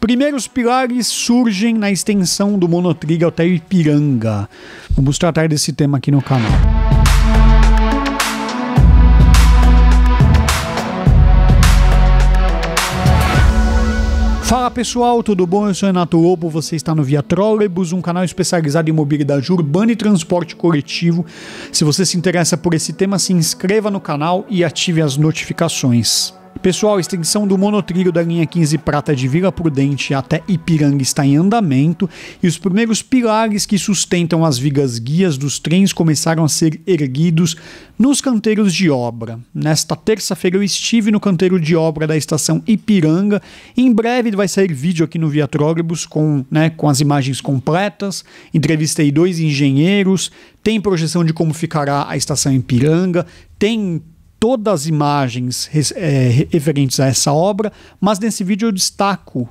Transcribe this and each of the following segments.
Primeiros pilares surgem na extensão do Monotriga até Ipiranga. Vamos tratar desse tema aqui no canal. Fala pessoal, tudo bom? Eu sou Renato Lobo, você está no Via Trolleybus, um canal especializado em mobilidade urbana e transporte coletivo. Se você se interessa por esse tema, se inscreva no canal e ative as notificações. Pessoal, a extensão do monotrilho da linha 15 Prata de Vila Prudente até Ipiranga está em andamento e os primeiros pilares que sustentam as vigas guias dos trens começaram a ser erguidos nos canteiros de obra. Nesta terça-feira eu estive no canteiro de obra da estação Ipiranga. Em breve vai sair vídeo aqui no Viatrólebus com, né, com as imagens completas. Entrevistei dois engenheiros, tem projeção de como ficará a estação Ipiranga, tem todas as imagens é, referentes a essa obra, mas nesse vídeo eu destaco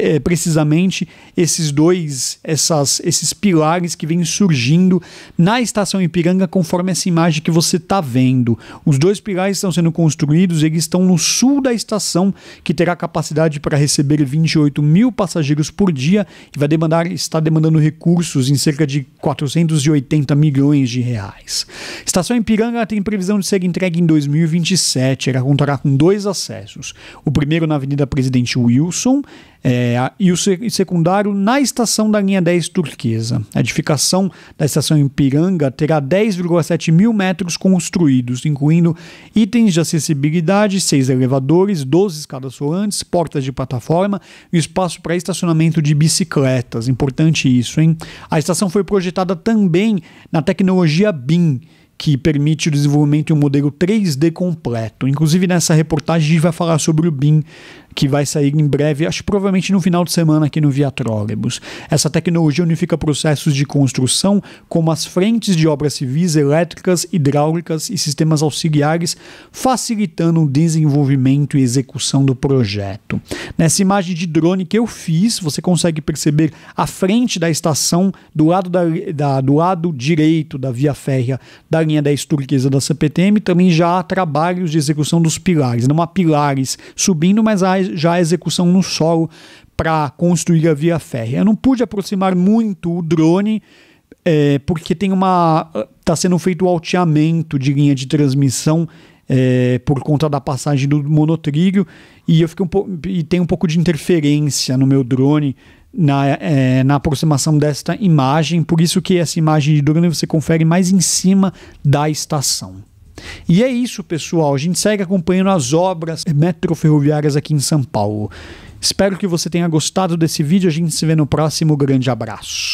é, precisamente esses dois, essas, esses pilares que vêm surgindo na estação Ipiranga, conforme essa imagem que você está vendo. Os dois pilares estão sendo construídos, eles estão no sul da estação, que terá capacidade para receber 28 mil passageiros por dia e vai demandar, está demandando recursos em cerca de 480 milhões de reais. Estação Ipiranga tem previsão de ser entregue em 2027. Ela contará com dois acessos. O primeiro na Avenida Presidente Wilson, é, e o secundário na estação da linha 10 turquesa. A edificação da estação Ipiranga terá 10,7 mil metros construídos, incluindo itens de acessibilidade, seis elevadores, 12 escadas rolantes, portas de plataforma e espaço para estacionamento de bicicletas. Importante isso, hein? A estação foi projetada também na tecnologia BIM que permite o desenvolvimento de um modelo 3D completo. Inclusive, nessa reportagem, a gente vai falar sobre o BIM que vai sair em breve, acho provavelmente no final de semana aqui no Via Trólebus. Essa tecnologia unifica processos de construção como as frentes de obras civis, elétricas, hidráulicas e sistemas auxiliares, facilitando o desenvolvimento e execução do projeto. Nessa imagem de drone que eu fiz, você consegue perceber a frente da estação do lado, da, da do lado direito da via férrea da linha 10 turquesa da CPTM, também já há trabalhos de execução dos pilares. Não há pilares subindo, mas há já a execução no solo para construir a via férrea. Eu não pude aproximar muito o drone, é, porque tem uma. está sendo feito o alteamento de linha de transmissão é, por conta da passagem do monotrilho e eu fiquei um e tem um pouco de interferência no meu drone na, é, na aproximação desta imagem por isso que essa imagem de drone você confere mais em cima da estação e é isso, pessoal. A gente segue acompanhando as obras metroferroviárias aqui em São Paulo. Espero que você tenha gostado desse vídeo. A gente se vê no próximo. Grande abraço.